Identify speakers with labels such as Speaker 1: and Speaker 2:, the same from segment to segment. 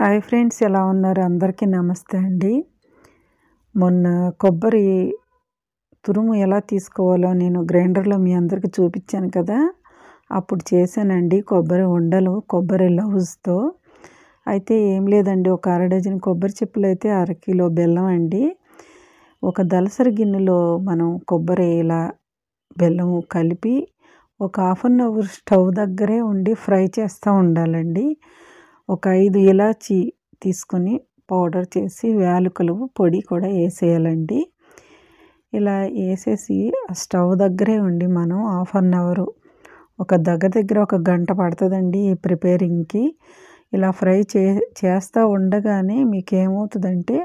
Speaker 1: hi friends ఎలా ఉన్నారు అందరికీ నమస్తే అండి మొన్న కొబ్బరి తురుము ఎలా తీసుకోవాలో నేను గ్రైండర్లో మీ అందరికీ చూపించాను కదా అప్పుడు చేశానండి కొబ్బరి ఉండలు కొబ్బరి లవ్స్తో అయితే ఏం లేదండి ఒక అర డజన్ కొబ్బరి చెప్పులు అయితే అరకిలో బెల్లం అండి ఒక దలసరి గిన్నెలో మనం కొబ్బరి ఇలా బెల్లము కలిపి ఒక హాఫ్ అన్ అవర్ స్టవ్ దగ్గరే ఉండి ఫ్రై చేస్తూ ఉండాలండి ఒక ఐదు ఇలాచి తీసుకొని పౌడర్ చేసి యాలకులు పొడి కూడా వేసేయాలండి ఇలా వేసేసి స్టవ్ దగ్గరే ఉండి మనం హాఫ్ అన్ అవరు ఒక దగ్గర దగ్గర ఒక గంట పడుతుందండి ఈ ప్రిపేరింగ్కి ఇలా ఫ్రై చే చేస్తూ ఉండగానే మీకు ఏమవుతుందంటే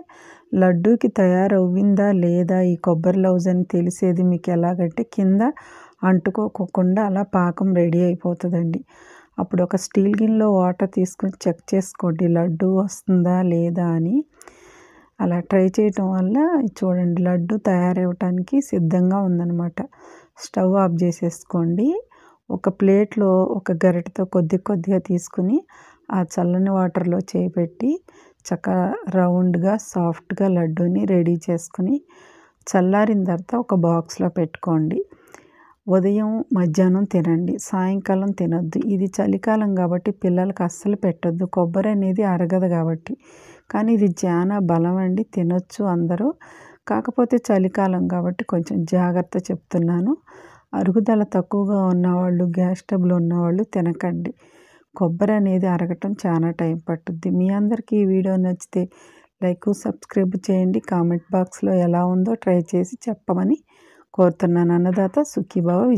Speaker 1: లడ్డూకి తయారవుందా లేదా ఈ కొబ్బరి లౌజ్ అని తెలిసేది మీకు ఎలాగంటే కింద అంటుకోకుండా అలా పాకం రెడీ అయిపోతుందండి అప్పుడు ఒక స్టీల్ గిన్నెలో వాటర్ తీసుకొని చెక్ చేసుకోండి లడ్డు వస్తుందా లేదా అని అలా ట్రై చేయటం వల్ల చూడండి లడ్డు తయారవటానికి సిద్ధంగా ఉందన్నమాట స్టవ్ ఆఫ్ చేసేసుకోండి ఒక ప్లేట్లో ఒక గరిటతో కొద్ది కొద్దిగా తీసుకుని ఆ చల్లని వాటర్లో చేపెట్టి చక్క రౌండ్గా సాఫ్ట్గా లడ్డూని రెడీ చేసుకుని చల్లారిన తర్వాత ఒక బాక్స్లో పెట్టుకోండి ఉదయం మధ్యాహ్నం తినండి సాయంకాలం తినొద్దు ఇది చలికాలం కాబట్టి పిల్లలకు అస్సలు పెట్టద్దు కొబ్బరి అనేది అరగదు కాబట్టి కానీ ఇది చాలా బలం అండి తినొచ్చు అందరూ కాకపోతే చలికాలం కాబట్టి కొంచెం జాగ్రత్త చెప్తున్నాను అరుగుదల తక్కువగా ఉన్నవాళ్ళు గ్యాస్ టబ్లు ఉన్నవాళ్ళు తినకండి కొబ్బరి అనేది అరగటం చాలా టైం పట్టుద్ది మీ అందరికీ ఈ వీడియో నచ్చితే లైక్ సబ్స్క్రైబ్ చేయండి కామెంట్ బాక్స్లో ఎలా ఉందో ట్రై చేసి చెప్పమని కోరుతున్నాను అన్నదాత సుఖీభావ